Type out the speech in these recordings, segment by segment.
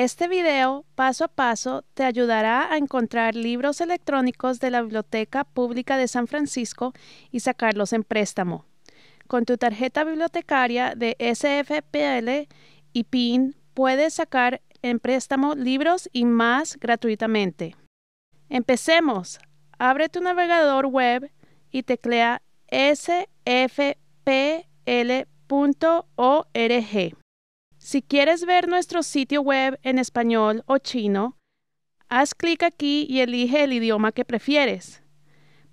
Este video, paso a paso, te ayudará a encontrar libros electrónicos de la Biblioteca Pública de San Francisco y sacarlos en préstamo. Con tu tarjeta bibliotecaria de SFPL y PIN puedes sacar en préstamo libros y más gratuitamente. Empecemos. Abre tu navegador web y teclea sfpl.org. Si quieres ver nuestro sitio web en español o chino, haz clic aquí y elige el idioma que prefieres.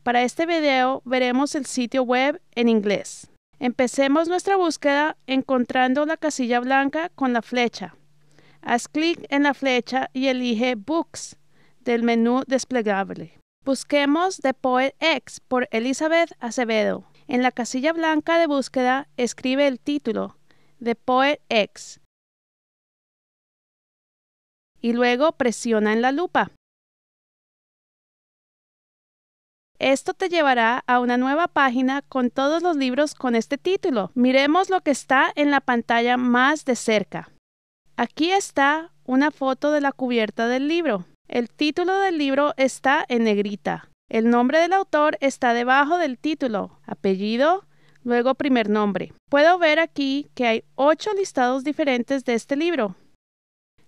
Para este video veremos el sitio web en inglés. Empecemos nuestra búsqueda encontrando la casilla blanca con la flecha. Haz clic en la flecha y elige Books del menú desplegable. Busquemos The Poet X por Elizabeth Acevedo. En la casilla blanca de búsqueda escribe el título, The Poet X y luego presiona en la lupa. Esto te llevará a una nueva página con todos los libros con este título. Miremos lo que está en la pantalla más de cerca. Aquí está una foto de la cubierta del libro. El título del libro está en negrita. El nombre del autor está debajo del título, apellido, luego primer nombre. Puedo ver aquí que hay ocho listados diferentes de este libro.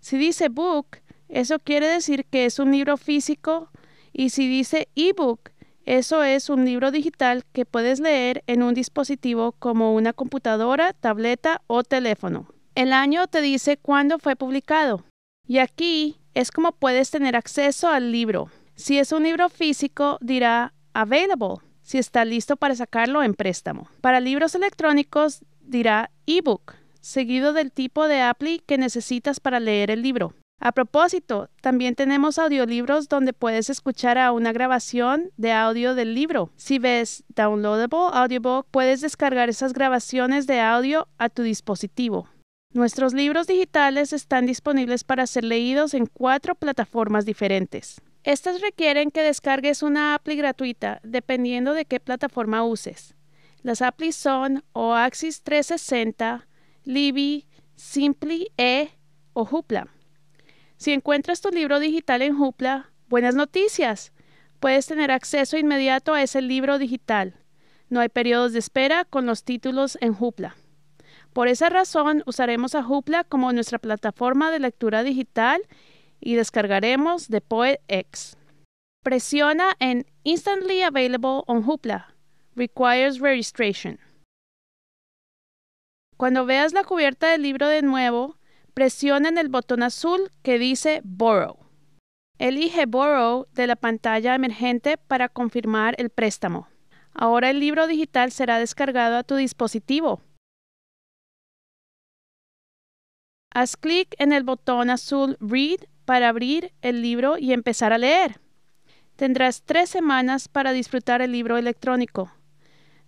Si dice book, eso quiere decir que es un libro físico y si dice ebook, eso es un libro digital que puedes leer en un dispositivo como una computadora, tableta o teléfono. El año te dice cuándo fue publicado y aquí es como puedes tener acceso al libro. Si es un libro físico, dirá available si está listo para sacarlo en préstamo. Para libros electrónicos, dirá ebook seguido del tipo de appli que necesitas para leer el libro. A propósito, también tenemos audiolibros donde puedes escuchar a una grabación de audio del libro. Si ves Downloadable Audiobook, puedes descargar esas grabaciones de audio a tu dispositivo. Nuestros libros digitales están disponibles para ser leídos en cuatro plataformas diferentes. Estas requieren que descargues una appli gratuita, dependiendo de qué plataforma uses. Las applis son Oaxis 360, Libby, Simply E o Hoopla. Si encuentras tu libro digital en Hoopla, buenas noticias. Puedes tener acceso inmediato a ese libro digital. No hay periodos de espera con los títulos en Hoopla. Por esa razón, usaremos a Hoopla como nuestra plataforma de lectura digital y descargaremos de X. Presiona en Instantly Available on Hoopla. Requires Registration. Cuando veas la cubierta del libro de nuevo, presiona en el botón azul que dice Borrow. Elige Borrow de la pantalla emergente para confirmar el préstamo. Ahora el libro digital será descargado a tu dispositivo. Haz clic en el botón azul Read para abrir el libro y empezar a leer. Tendrás tres semanas para disfrutar el libro electrónico.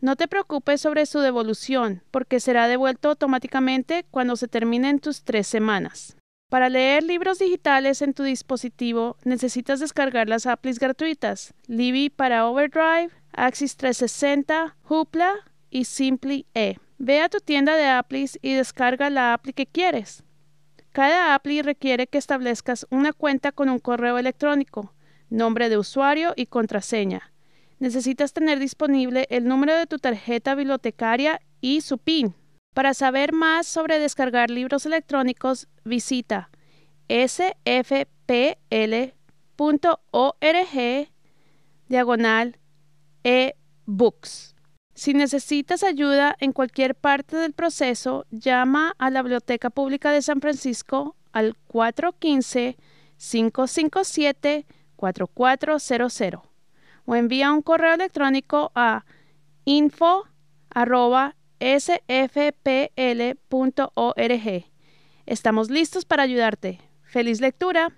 No te preocupes sobre su devolución, porque será devuelto automáticamente cuando se terminen tus tres semanas. Para leer libros digitales en tu dispositivo, necesitas descargar las apps gratuitas Libby para Overdrive, Axis 360, Hoopla y Simply E. Ve a tu tienda de Applies y descarga la appli que quieres. Cada appli requiere que establezcas una cuenta con un correo electrónico, nombre de usuario y contraseña necesitas tener disponible el número de tu tarjeta bibliotecaria y su PIN. Para saber más sobre descargar libros electrónicos, visita sfpl.org diagonal ebooks. Si necesitas ayuda en cualquier parte del proceso, llama a la Biblioteca Pública de San Francisco al 415 557 4400 o envía un correo electrónico a info.sfpl.org. Estamos listos para ayudarte. ¡Feliz lectura!